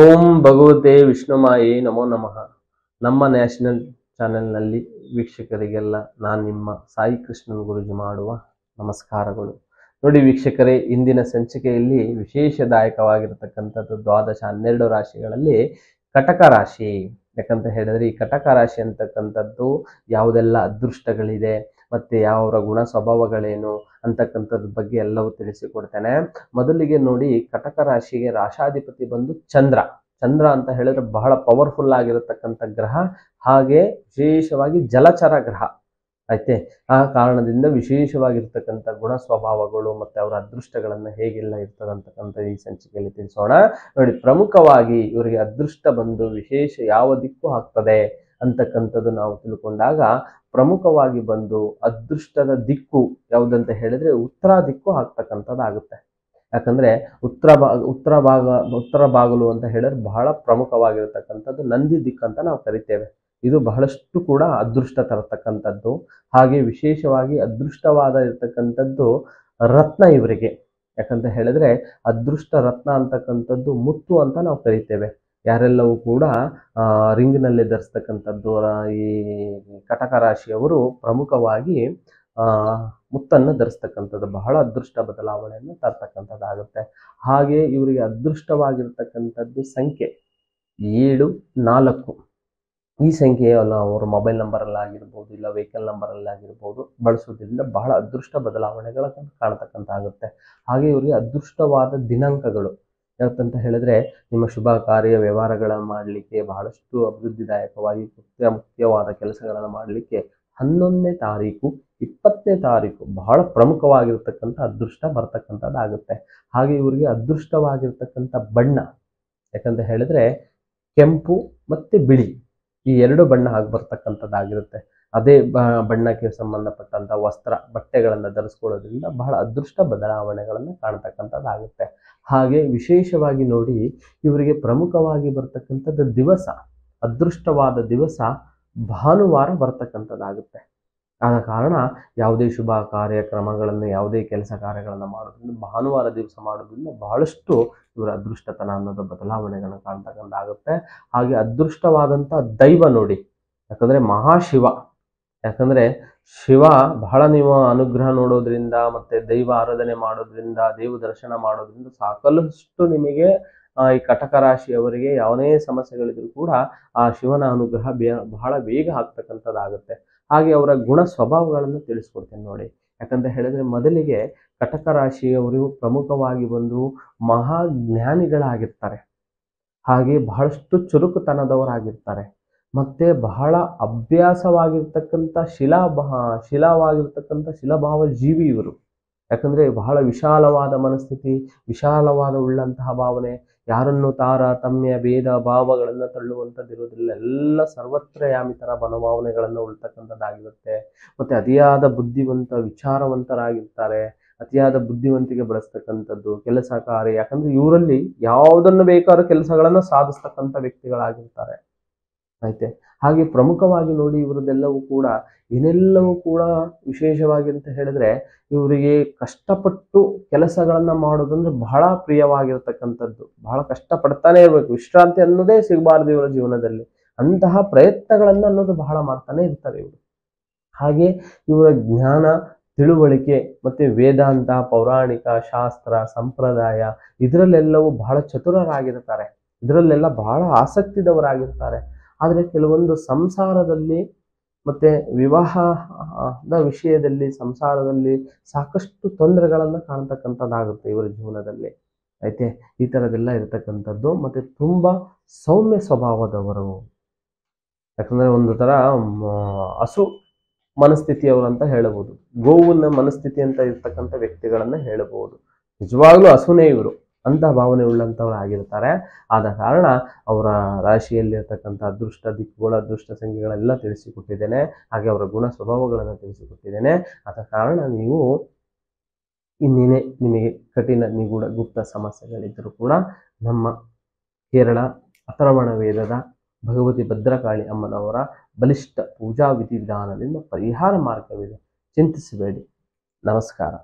ಓಂ ಭಗವತೆ ವಿಷ್ಣುಮಾಯಿ ನಮೋ ನಮಃ ನಮ್ಮ ನ್ಯಾಷನಲ್ ಚಾನೆಲ್ನಲ್ಲಿ ವೀಕ್ಷಕರಿಗೆಲ್ಲ ನಾನು ನಿಮ್ಮ ಸಾಯಿ ಕೃಷ್ಣನ್ ಗುರುಜಿ ಮಾಡುವ ನಮಸ್ಕಾರಗಳು ನೋಡಿ ವೀಕ್ಷಕರೇ ಇಂದಿನ ಸಂಚಿಕೆಯಲ್ಲಿ ವಿಶೇಷದಾಯಕವಾಗಿರತಕ್ಕಂಥದ್ದು ದ್ವಾದಶ ಹನ್ನೆರಡು ರಾಶಿಗಳಲ್ಲಿ ಕಟಕ ರಾಶಿ ಯಾಕಂತ ಹೇಳಿದ್ರೆ ಈ ಕಟಕ ರಾಶಿ ಅಂತಕ್ಕಂಥದ್ದು ಯಾವುದೆಲ್ಲ ಅದೃಷ್ಟಗಳಿದೆ ಮತ್ತು ಅವರ ಗುಣ ಸ್ವಭಾವಗಳೇನು ಅಂತಕ್ಕಂಥದ್ದು ಬಗ್ಗೆ ಎಲ್ಲವೂ ತಿಳಿಸಿಕೊಡ್ತೇನೆ ಮೊದಲಿಗೆ ನೋಡಿ ಕಟಕ ರಾಶಿಗೆ ರಾಶಾಧಿಪತಿ ಬಂದು ಚಂದ್ರ ಚಂದ್ರ ಅಂತ ಹೇಳಿದ್ರೆ ಬಹಳ ಪವರ್ಫುಲ್ ಆಗಿರತಕ್ಕಂಥ ಗ್ರಹ ಹಾಗೆ ವಿಶೇಷವಾಗಿ ಜಲಚರ ಗ್ರಹ ಆಯ್ತೆ ಆ ಕಾರಣದಿಂದ ವಿಶೇಷವಾಗಿರ್ತಕ್ಕಂಥ ಗುಣ ಸ್ವಭಾವಗಳು ಮತ್ತು ಅವರ ಅದೃಷ್ಟಗಳನ್ನು ಹೇಗೆಲ್ಲ ಇರ್ತದಂತಕ್ಕಂಥ ಈ ಸಂಚಿಕೆಯಲ್ಲಿ ತಿಳಿಸೋಣ ನೋಡಿ ಪ್ರಮುಖವಾಗಿ ಇವರಿಗೆ ಅದೃಷ್ಟ ಬಂದು ವಿಶೇಷ ಯಾವ ದಿಕ್ಕು ಆಗ್ತದೆ ಅಂತಕ್ಕಂಥದ್ದು ನಾವು ತಿಳ್ಕೊಂಡಾಗ ಪ್ರಮುಖವಾಗಿ ಬಂದು ಅದೃಷ್ಟದ ದಿಕ್ಕು ಯಾವುದಂತ ಹೇಳಿದ್ರೆ ಉತ್ತರ ದಿಕ್ಕು ಆಗ್ತಕ್ಕಂಥದ್ದಾಗುತ್ತೆ ಯಾಕಂದ್ರೆ ಉತ್ತರ ಭಾಗ ಉತ್ತರ ಭಾಗ ಉತ್ತರ ಬಾಗಿಲು ಅಂತ ಹೇಳಿದ್ರೆ ಬಹಳ ಪ್ರಮುಖವಾಗಿರತಕ್ಕಂಥದ್ದು ನಂದಿ ದಿಕ್ಕು ಅಂತ ನಾವು ಕರಿತೇವೆ ಇದು ಬಹಳಷ್ಟು ಕೂಡ ಅದೃಷ್ಟ ತರತಕ್ಕಂಥದ್ದು ಹಾಗೆ ವಿಶೇಷವಾಗಿ ಅದೃಷ್ಟವಾದ ಇರತಕ್ಕಂಥದ್ದು ರತ್ನ ಇವರಿಗೆ ಯಾಕಂತ ಹೇಳಿದ್ರೆ ಅದೃಷ್ಟ ರತ್ನ ಅಂತಕ್ಕಂಥದ್ದು ಮುತ್ತು ಅಂತ ನಾವು ಕರಿತೇವೆ ಯಾರೆಲ್ಲವೂ ಕೂಡ ರಿಂಗ್ನಲ್ಲಿ ಧರಿಸ್ತಕ್ಕಂಥದ್ದು ಈ ಕಟಕ ರಾಶಿಯವರು ಪ್ರಮುಖವಾಗಿ ಮುತ್ತನ್ನು ಧರಿಸ್ತಕ್ಕಂಥದ್ದು ಬಹಳ ಅದೃಷ್ಟ ಬದಲಾವಣೆಯನ್ನು ತರ್ತಕ್ಕಂಥದ್ದಾಗುತ್ತೆ ಹಾಗೆ ಇವರಿಗೆ ಅದೃಷ್ಟವಾಗಿರ್ತಕ್ಕಂಥದ್ದು ಸಂಖ್ಯೆ ಏಳು ನಾಲ್ಕು ಈ ಸಂಖ್ಯೆಯನ್ನು ಅವರು ಮೊಬೈಲ್ ನಂಬರಲ್ಲಾಗಿರ್ಬೋದು ಇಲ್ಲ ವೆಹಿಕಲ್ ನಂಬರಲ್ಲಾಗಿರ್ಬೋದು ಬಳಸೋದ್ರಿಂದ ಬಹಳ ಅದೃಷ್ಟ ಬದಲಾವಣೆಗಳ ಕಾಣ್ತಕ್ಕಂಥ ಆಗುತ್ತೆ ಹಾಗೆ ಇವರಿಗೆ ಅದೃಷ್ಟವಾದ ದಿನಾಂಕಗಳು ಯಾಕಂತ ಹೇಳಿದ್ರೆ ನಿಮ್ಮ ಶುಭ ಕಾರ್ಯ ವ್ಯವಹಾರಗಳ ಮಾಡಲಿಕ್ಕೆ ಬಹಳಷ್ಟು ಅಭಿವೃದ್ಧಿದಾಯಕವಾಗಿ ಮುಖ್ಯ ಮುಖ್ಯವಾದ ಕೆಲಸಗಳನ್ನು ಮಾಡಲಿಕ್ಕೆ ಹನ್ನೊಂದನೇ ತಾರೀಕು ಇಪ್ಪತ್ತನೇ ತಾರೀಕು ಬಹಳ ಪ್ರಮುಖವಾಗಿರ್ತಕ್ಕಂಥ ಅದೃಷ್ಟ ಬರ್ತಕ್ಕಂಥದ್ದಾಗುತ್ತೆ ಹಾಗೆ ಇವರಿಗೆ ಅದೃಷ್ಟವಾಗಿರ್ತಕ್ಕಂಥ ಬಣ್ಣ ಯಾಕಂತ ಹೇಳಿದ್ರೆ ಕೆಂಪು ಮತ್ತು ಬಿಳಿ ಈ ಎರಡು ಬಣ್ಣ ಆಗಿ ಬರ್ತಕ್ಕಂಥದ್ದಾಗಿರುತ್ತೆ ಅದೇ ಬಣ್ಣಕ್ಕೆ ಸಂಬಂಧಪಟ್ಟಂಥ ವಸ್ತ್ರ ಬಟ್ಟೆಗಳನ್ನು ಧರಿಸ್ಕೊಳ್ಳೋದ್ರಿಂದ ಬಹಳ ಅದೃಷ್ಟ ಬದಲಾವಣೆಗಳನ್ನು ಕಾಣ್ತಕ್ಕಂಥದ್ದಾಗುತ್ತೆ ಹಾಗೆ ವಿಶೇಷವಾಗಿ ನೋಡಿ ಇವರಿಗೆ ಪ್ರಮುಖವಾಗಿ ಬರ್ತಕ್ಕಂಥದ್ದು ದಿವಸ ಅದೃಷ್ಟವಾದ ದಿವಸ ಭಾನುವಾರ ಬರ್ತಕ್ಕಂಥದ್ದಾಗುತ್ತೆ ಆದ ಕಾರಣ ಯಾವುದೇ ಶುಭ ಕಾರ್ಯಕ್ರಮಗಳನ್ನು ಯಾವುದೇ ಕೆಲಸ ಕಾರ್ಯಗಳನ್ನು ಮಾಡೋದ್ರಿಂದ ಭಾನುವಾರ ದಿವಸ ಮಾಡೋದ್ರಿಂದ ಬಹಳಷ್ಟು ಇವರ ಅದೃಷ್ಟತನ ಅನ್ನೋದು ಬದಲಾವಣೆಗಳನ್ನು ಕಾಣ್ತಕ್ಕಂಥ ಆಗುತ್ತೆ ಹಾಗೆ ಅದೃಷ್ಟವಾದಂಥ ದೈವ ನೋಡಿ ಯಾಕಂದರೆ ಮಹಾಶಿವ ಯಾಕಂದರೆ ಶಿವ ಬಹಳ ನೀವು ಅನುಗ್ರಹ ನೋಡೋದ್ರಿಂದ ಮತ್ತು ದೈವ ಆರಾಧನೆ ಮಾಡೋದ್ರಿಂದ ದೇವ ದರ್ಶನ ಮಾಡೋದ್ರಿಂದ ಸಾಕಷ್ಟು ನಿಮಗೆ ಈ ಕಟಕ ರಾಶಿಯವರಿಗೆ ಯಾವುದೇ ಸಮಸ್ಯೆಗಳಿದ್ರು ಕೂಡ ಆ ಶಿವನ ಅನುಗ್ರಹ ಬಹಳ ಬೇಗ ಆಗ್ತಕ್ಕಂಥದ್ದಾಗುತ್ತೆ ಹಾಗೆ ಅವರ ಗುಣ ಸ್ವಭಾವಗಳನ್ನು ತಿಳಿಸ್ಕೊಡ್ತೇನೆ ನೋಡಿ ಯಾಕಂತ ಹೇಳಿದ್ರೆ ಮೊದಲಿಗೆ ಕಟಕ ರಾಶಿಯವರು ಪ್ರಮುಖವಾಗಿ ಬಂದು ಜ್ಞಾನಿಗಳಾಗಿರ್ತಾರೆ ಹಾಗೆ ಬಹಳಷ್ಟು ಚುರುಕುತನದವರಾಗಿರ್ತಾರೆ ಮತ್ತೆ ಬಹಳ ಅಭ್ಯಾಸವಾಗಿರ್ತಕ್ಕಂಥ ಬಹ ಶಿಲಾವಾಗಿರ್ತಕ್ಕಂಥ ಶಿಲಾಭಾವ ಜೀವಿ ಇವರು ಯಾಕಂದರೆ ಬಹಳ ವಿಶಾಲವಾದ ಮನಸ್ಥಿತಿ ವಿಶಾಲವಾದ ಉಳ್ಳಂತಹ ಭಾವನೆ ಯಾರನ್ನು ತಾರತಮ್ಯ ಭೇದ ಭಾವಗಳನ್ನು ತಳ್ಳುವಂಥದ್ದಿರುವುದಿಲ್ಲ ಎಲ್ಲ ಸರ್ವತ್ರ ಯಾಮಿತರ ಮನೋಭಾವನೆಗಳನ್ನು ಉಳ್ತಕ್ಕಂಥದ್ದಾಗಿರುತ್ತೆ ಮತ್ತೆ ಅತಿಯಾದ ಬುದ್ಧಿವಂತ ವಿಚಾರವಂತರಾಗಿರ್ತಾರೆ ಅತಿಯಾದ ಬುದ್ಧಿವಂತಿಕೆ ಬಳಸ್ತಕ್ಕಂಥದ್ದು ಕೆಲಸ ಕಾರ್ಯ ಯಾಕಂದರೆ ಇವರಲ್ಲಿ ಯಾವುದನ್ನು ಬೇಕಾದ ಕೆಲಸಗಳನ್ನು ಸಾಧಿಸ್ತಕ್ಕಂಥ ವ್ಯಕ್ತಿಗಳಾಗಿರ್ತಾರೆ ಐತೆ ಹಾಗೆ ಪ್ರಮುಖವಾಗಿ ನೋಡಿ ಇವರದೆಲ್ಲವೂ ಕೂಡ ಏನೆಲ್ಲವೂ ಕೂಡ ವಿಶೇಷವಾಗಿ ಅಂತ ಹೇಳಿದ್ರೆ ಇವರಿಗೆ ಕಷ್ಟಪಟ್ಟು ಕೆಲಸಗಳನ್ನ ಮಾಡೋದಂದ್ರೆ ಬಹಳ ಪ್ರಿಯವಾಗಿರ್ತಕ್ಕಂಥದ್ದು ಬಹಳ ಕಷ್ಟಪಡ್ತಾನೆ ಇರಬೇಕು ವಿಶ್ರಾಂತಿ ಅನ್ನೋದೇ ಸಿಗಬಾರ್ದು ಇವರ ಜೀವನದಲ್ಲಿ ಅಂತಹ ಪ್ರಯತ್ನಗಳನ್ನ ಅನ್ನೋದು ಬಹಳ ಮಾಡ್ತಾನೆ ಇರ್ತಾರೆ ಇವರು ಹಾಗೆ ಇವರ ಜ್ಞಾನ ತಿಳುವಳಿಕೆ ಮತ್ತೆ ವೇದಾಂತ ಪೌರಾಣಿಕ ಶಾಸ್ತ್ರ ಸಂಪ್ರದಾಯ ಇದರಲ್ಲೆಲ್ಲವೂ ಬಹಳ ಚತುರರಾಗಿರ್ತಾರೆ ಇದರಲ್ಲೆಲ್ಲ ಬಹಳ ಆಸಕ್ತಿದವರಾಗಿರ್ತಾರೆ ಆದರೆ ಕೆಲವೊಂದು ಸಂಸಾರದಲ್ಲಿ ಮತ್ತು ವಿವಾಹದ ವಿಷಯದಲ್ಲಿ ಸಂಸಾರದಲ್ಲಿ ಸಾಕಷ್ಟು ತೊಂದರೆಗಳನ್ನು ಕಾಣ್ತಕ್ಕಂಥದ್ದಾಗುತ್ತೆ ಇವರ ಜೀವನದಲ್ಲಿ ಐತೆ ಈ ಥರದೆಲ್ಲ ಇರತಕ್ಕಂಥದ್ದು ಮತ್ತು ತುಂಬ ಸೌಮ್ಯ ಸ್ವಭಾವದವರು ಯಾಕಂದರೆ ಒಂದು ಥರ ಹಸು ಮನಸ್ಥಿತಿಯವರು ಅಂತ ಹೇಳಬಹುದು ಗೋವಿನ ಮನಸ್ಥಿತಿ ಅಂತ ಇರ್ತಕ್ಕಂಥ ವ್ಯಕ್ತಿಗಳನ್ನು ಹೇಳಬಹುದು ನಿಜವಾಗ್ಲೂ ಹಸುನೇ ಇವರು ಅಂತ ಭಾವನೆ ಆಗಿರ್ತಾರೆ ಆದ ಕಾರಣ ಅವರ ರಾಶಿಯಲ್ಲಿರ್ತಕ್ಕಂಥ ಅದೃಷ್ಟ ದಿಕ್ಕುಗಳ ಅದೃಷ್ಟ ಸಂಖ್ಯೆಗಳೆಲ್ಲ ತಿಳಿಸಿಕೊಟ್ಟಿದ್ದೇನೆ ಹಾಗೆ ಅವರ ಗುಣ ಸ್ವಭಾವಗಳನ್ನು ತಿಳಿಸಿಕೊಟ್ಟಿದ್ದೇನೆ ಆದ ಕಾರಣ ನೀವು ಇನ್ನೇನೇ ನಿಮಗೆ ಕಠಿಣ ನಿಗೂಢ ಗುಪ್ತ ಸಮಸ್ಯೆಗಳಿದ್ದರೂ ಕೂಡ ನಮ್ಮ ಕೇರಳ ಅತರವಣ ವೇದದ ಭಗವತಿ ಭದ್ರಕಾಳಿ ಅಮ್ಮನವರ ಬಲಿಷ್ಠ ಪೂಜಾ ವಿಧಿವಿಧಾನದಿಂದ ಪರಿಹಾರ ಮಾರ್ಗವಿದೆ ಚಿಂತಿಸಬೇಡಿ ನಮಸ್ಕಾರ